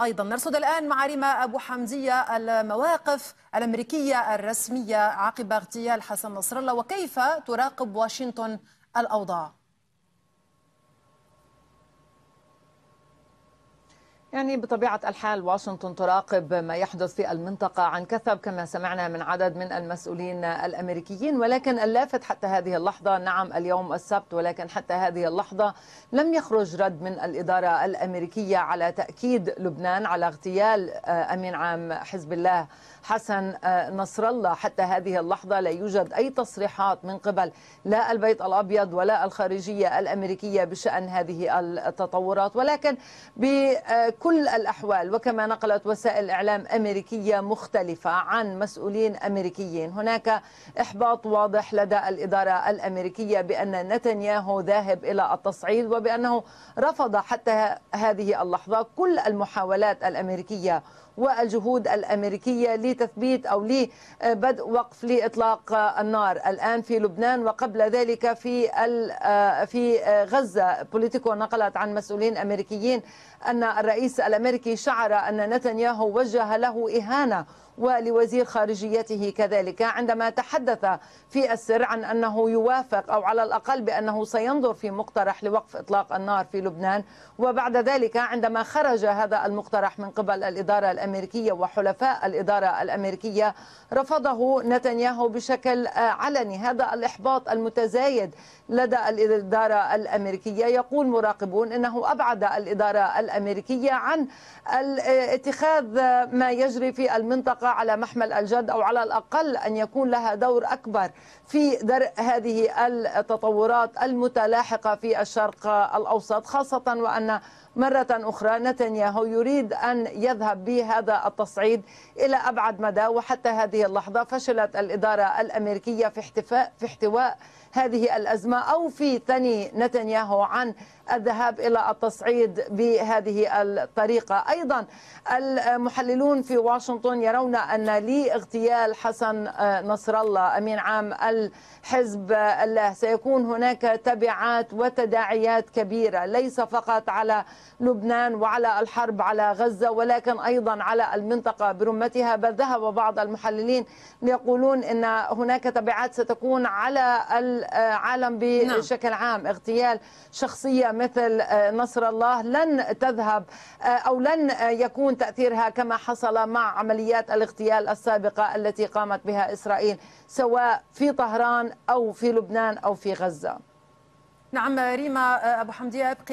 أيضا نرصد الآن مع ريما أبو حمدية المواقف الأمريكية الرسمية عقب اغتيال حسن نصر الله وكيف تراقب واشنطن الأوضاع يعني بطبيعة الحال واشنطن تراقب ما يحدث في المنطقة عن كثب كما سمعنا من عدد من المسؤولين الأمريكيين ولكن اللافت حتى هذه اللحظة نعم اليوم السبت ولكن حتى هذه اللحظة لم يخرج رد من الإدارة الأمريكية على تأكيد لبنان على اغتيال آه، أمين عام حزب الله حسن آه، نصر الله حتى هذه اللحظة لا يوجد أي تصريحات من قبل لا البيت الأبيض ولا الخارجية الأمريكية بشأن هذه التطورات ولكن ب آه، كل الأحوال وكما نقلت وسائل إعلام أمريكية مختلفة عن مسؤولين أمريكيين هناك إحباط واضح لدى الإدارة الأمريكية بأن نتنياهو ذاهب إلى التصعيد وبأنه رفض حتى هذه اللحظة كل المحاولات الأمريكية والجهود الامريكيه لتثبيت او لبدء وقف لاطلاق النار الان في لبنان وقبل ذلك في في غزه بوليتيكو نقلت عن مسؤولين امريكيين ان الرئيس الرئيس الأمريكي شعر أن نتنياهو وجه له إهانة ولوزير خارجيته كذلك عندما تحدث في السر عن أنه يوافق أو على الأقل بأنه سينظر في مقترح لوقف إطلاق النار في لبنان وبعد ذلك عندما خرج هذا المقترح من قبل الإدارة الأمريكية وحلفاء الإدارة الأمريكية رفضه نتنياهو بشكل علني هذا الإحباط المتزايد لدى الإدارة الأمريكية يقول مراقبون أنه أبعد الإدارة الأمريكية عن اتخاذ ما يجري في المنطقة على محمل الجد أو على الأقل أن يكون لها دور أكبر في درء هذه التطورات المتلاحقة في الشرق الأوسط خاصة وأن مرة أخرى نتنياهو يريد أن يذهب بهذا التصعيد إلى أبعد مدى وحتى هذه اللحظة فشلت الإدارة الأمريكية في, احتفاء في احتواء هذه الأزمة أو في ثني نتنياهو عن الذهاب إلى التصعيد بهذه الطريقة أيضا المحللون في واشنطن يرون أن لاغتيال حسن آه، نصر الله أمين عام الحزب الله سيكون هناك تبعات وتداعيات كبيرة ليس فقط على لبنان وعلى الحرب على غزة ولكن أيضا على المنطقة برمتها بل ذهب بعض المحللين يقولون أن هناك تبعات ستكون على العالم نعم. بشكل عام اغتيال شخصية مثل آه، نصر الله لن تذهب آه، أو لن آه، يكون تأثيرها كما حصل مع عمليات الاغتيال السابقة التي قامت بها إسرائيل سواء في طهران أو في لبنان أو في غزة نعم ريما أبو حمدية